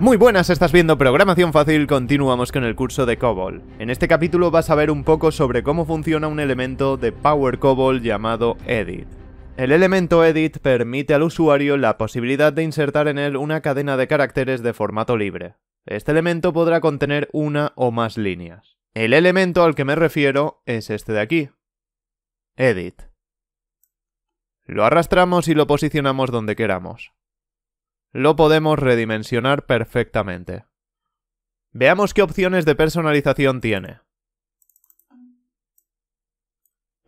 Muy buenas, estás viendo Programación Fácil, continuamos con el curso de COBOL. En este capítulo vas a ver un poco sobre cómo funciona un elemento de Power COBOL llamado Edit. El elemento Edit permite al usuario la posibilidad de insertar en él una cadena de caracteres de formato libre. Este elemento podrá contener una o más líneas. El elemento al que me refiero es este de aquí. Edit. Lo arrastramos y lo posicionamos donde queramos lo podemos redimensionar perfectamente. Veamos qué opciones de personalización tiene.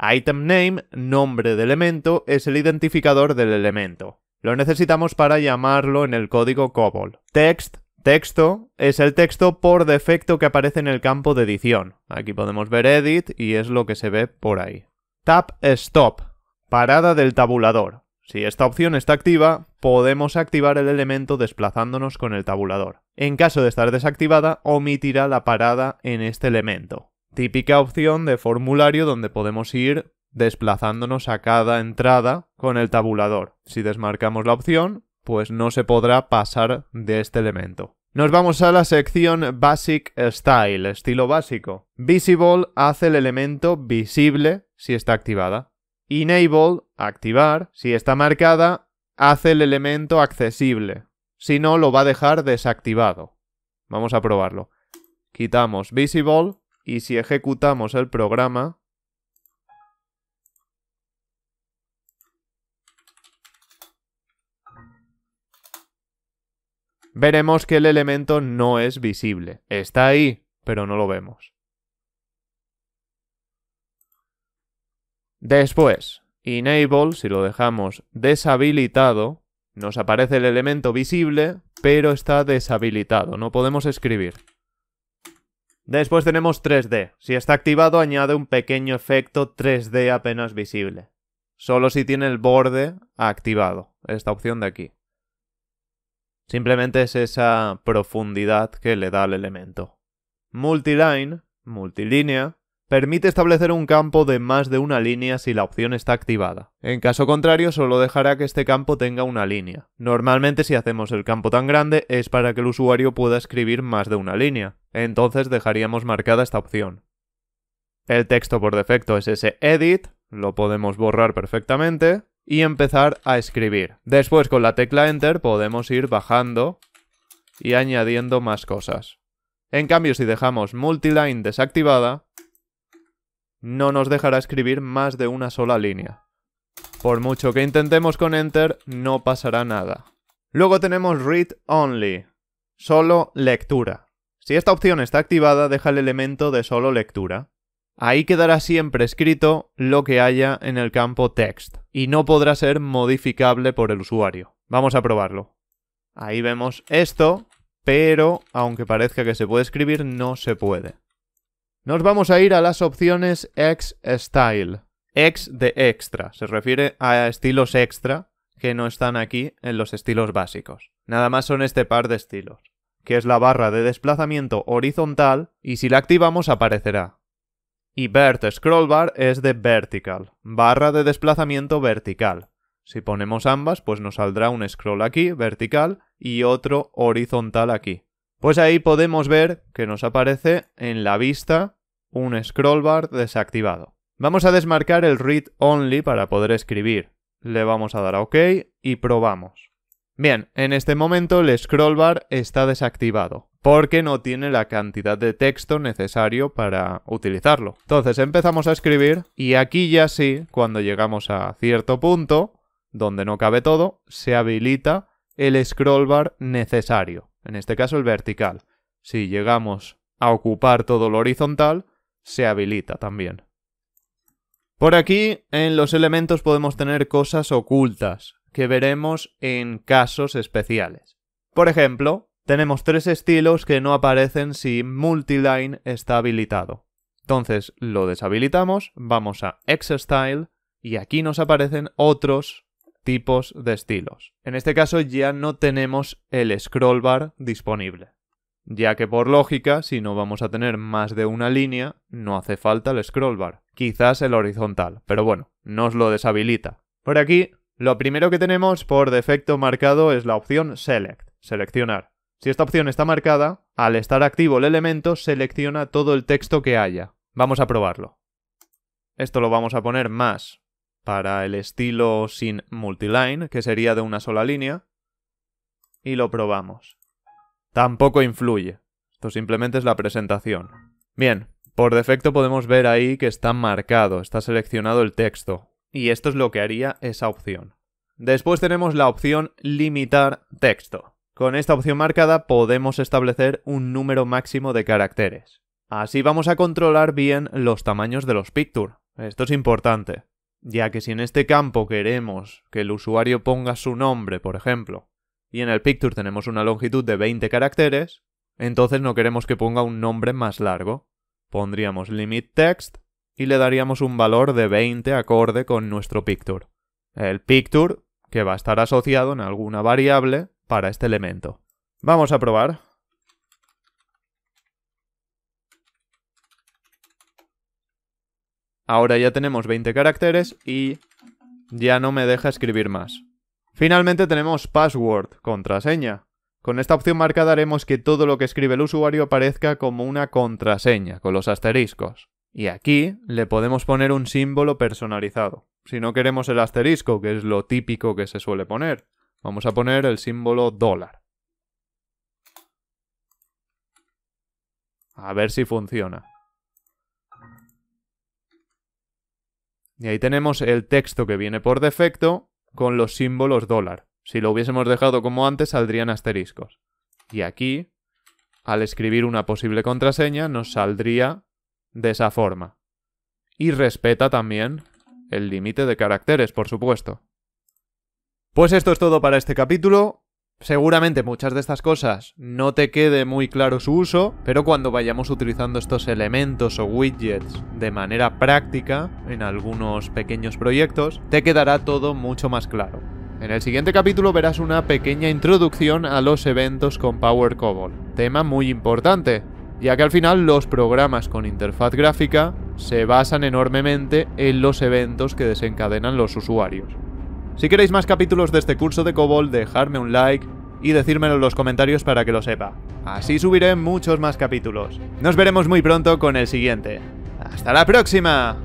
Item name, nombre de elemento, es el identificador del elemento. Lo necesitamos para llamarlo en el código COBOL. Text, texto, es el texto por defecto que aparece en el campo de edición. Aquí podemos ver edit y es lo que se ve por ahí. Tab stop, parada del tabulador. Si esta opción está activa, podemos activar el elemento desplazándonos con el tabulador. En caso de estar desactivada, omitirá la parada en este elemento. Típica opción de formulario donde podemos ir desplazándonos a cada entrada con el tabulador. Si desmarcamos la opción, pues no se podrá pasar de este elemento. Nos vamos a la sección Basic Style, estilo básico. Visible hace el elemento visible si está activada. Enable, activar, si está marcada, hace el elemento accesible. Si no, lo va a dejar desactivado. Vamos a probarlo. Quitamos Visible y si ejecutamos el programa... Veremos que el elemento no es visible. Está ahí, pero no lo vemos. Después, enable, si lo dejamos deshabilitado, nos aparece el elemento visible, pero está deshabilitado, no podemos escribir. Después tenemos 3D. Si está activado, añade un pequeño efecto 3D apenas visible. Solo si tiene el borde activado, esta opción de aquí. Simplemente es esa profundidad que le da al elemento. Multiline, multilínea, Permite establecer un campo de más de una línea si la opción está activada. En caso contrario, solo dejará que este campo tenga una línea. Normalmente si hacemos el campo tan grande es para que el usuario pueda escribir más de una línea. Entonces dejaríamos marcada esta opción. El texto por defecto es ese edit, lo podemos borrar perfectamente y empezar a escribir. Después con la tecla enter podemos ir bajando y añadiendo más cosas. En cambio si dejamos multiline desactivada, no nos dejará escribir más de una sola línea. Por mucho que intentemos con Enter, no pasará nada. Luego tenemos Read Only, solo lectura. Si esta opción está activada, deja el elemento de solo lectura. Ahí quedará siempre escrito lo que haya en el campo text y no podrá ser modificable por el usuario. Vamos a probarlo. Ahí vemos esto, pero aunque parezca que se puede escribir, no se puede. Nos vamos a ir a las opciones X Style. X de extra. Se refiere a estilos extra que no están aquí en los estilos básicos. Nada más son este par de estilos, que es la barra de desplazamiento horizontal y si la activamos aparecerá. Y Vert Scrollbar es de vertical, barra de desplazamiento vertical. Si ponemos ambas, pues nos saldrá un scroll aquí, vertical, y otro horizontal aquí. Pues ahí podemos ver que nos aparece en la vista un scroll bar desactivado. Vamos a desmarcar el read only para poder escribir. Le vamos a dar a OK y probamos. Bien, en este momento el scroll bar está desactivado porque no tiene la cantidad de texto necesario para utilizarlo. Entonces empezamos a escribir y aquí ya sí, cuando llegamos a cierto punto, donde no cabe todo, se habilita el scroll bar necesario en este caso el vertical. Si llegamos a ocupar todo lo horizontal, se habilita también. Por aquí, en los elementos podemos tener cosas ocultas, que veremos en casos especiales. Por ejemplo, tenemos tres estilos que no aparecen si Multiline está habilitado. Entonces lo deshabilitamos, vamos a X-Style y aquí nos aparecen otros tipos de estilos. En este caso ya no tenemos el scroll bar disponible, ya que por lógica, si no vamos a tener más de una línea, no hace falta el scroll bar, quizás el horizontal, pero bueno, nos lo deshabilita. Por aquí, lo primero que tenemos por defecto marcado es la opción select, seleccionar. Si esta opción está marcada, al estar activo el elemento selecciona todo el texto que haya. Vamos a probarlo. Esto lo vamos a poner más para el estilo sin multiline, que sería de una sola línea, y lo probamos. Tampoco influye. Esto simplemente es la presentación. Bien, por defecto podemos ver ahí que está marcado, está seleccionado el texto. Y esto es lo que haría esa opción. Después tenemos la opción limitar texto. Con esta opción marcada podemos establecer un número máximo de caracteres. Así vamos a controlar bien los tamaños de los picture. Esto es importante ya que si en este campo queremos que el usuario ponga su nombre, por ejemplo, y en el picture tenemos una longitud de 20 caracteres, entonces no queremos que ponga un nombre más largo. Pondríamos limit text y le daríamos un valor de 20 acorde con nuestro picture. El picture que va a estar asociado en alguna variable para este elemento. Vamos a probar. Ahora ya tenemos 20 caracteres y ya no me deja escribir más. Finalmente tenemos password, contraseña. Con esta opción marcada haremos que todo lo que escribe el usuario aparezca como una contraseña, con los asteriscos. Y aquí le podemos poner un símbolo personalizado. Si no queremos el asterisco, que es lo típico que se suele poner, vamos a poner el símbolo dólar. A ver si funciona. Y ahí tenemos el texto que viene por defecto con los símbolos dólar. Si lo hubiésemos dejado como antes, saldrían asteriscos. Y aquí, al escribir una posible contraseña, nos saldría de esa forma. Y respeta también el límite de caracteres, por supuesto. Pues esto es todo para este capítulo. Seguramente muchas de estas cosas no te quede muy claro su uso, pero cuando vayamos utilizando estos elementos o widgets de manera práctica en algunos pequeños proyectos, te quedará todo mucho más claro. En el siguiente capítulo verás una pequeña introducción a los eventos con Power Cobol, tema muy importante, ya que al final los programas con interfaz gráfica se basan enormemente en los eventos que desencadenan los usuarios. Si queréis más capítulos de este curso de COBOL, dejadme un like y decírmelo en los comentarios para que lo sepa. Así subiré muchos más capítulos. Nos veremos muy pronto con el siguiente. ¡Hasta la próxima!